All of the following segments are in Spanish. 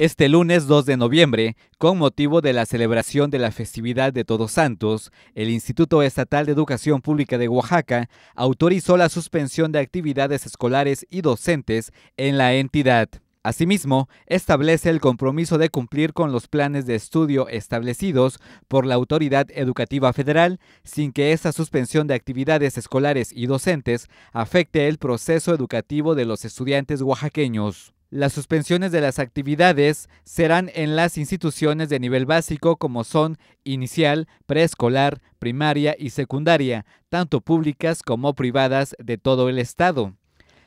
Este lunes 2 de noviembre, con motivo de la celebración de la festividad de Todos Santos, el Instituto Estatal de Educación Pública de Oaxaca autorizó la suspensión de actividades escolares y docentes en la entidad. Asimismo, establece el compromiso de cumplir con los planes de estudio establecidos por la Autoridad Educativa Federal sin que esta suspensión de actividades escolares y docentes afecte el proceso educativo de los estudiantes oaxaqueños. Las suspensiones de las actividades serán en las instituciones de nivel básico como son inicial, preescolar, primaria y secundaria, tanto públicas como privadas de todo el Estado.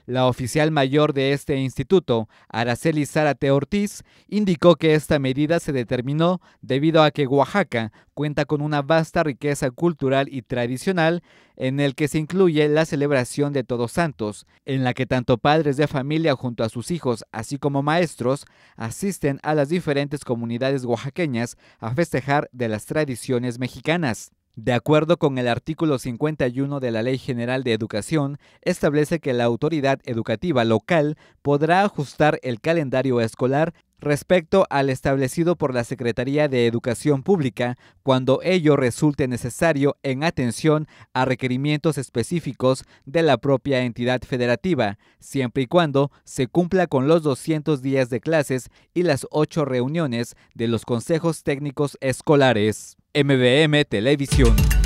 La oficial mayor de este instituto, Araceli Zárate Ortiz, indicó que esta medida se determinó debido a que Oaxaca cuenta con una vasta riqueza cultural y tradicional en el que se incluye la celebración de Todos Santos, en la que tanto padres de familia junto a sus hijos, así como maestros, asisten a las diferentes comunidades oaxaqueñas a festejar de las tradiciones mexicanas. De acuerdo con el artículo 51 de la Ley General de Educación, establece que la autoridad educativa local podrá ajustar el calendario escolar respecto al establecido por la Secretaría de Educación Pública cuando ello resulte necesario en atención a requerimientos específicos de la propia entidad federativa, siempre y cuando se cumpla con los 200 días de clases y las ocho reuniones de los consejos técnicos escolares. MBM Televisión.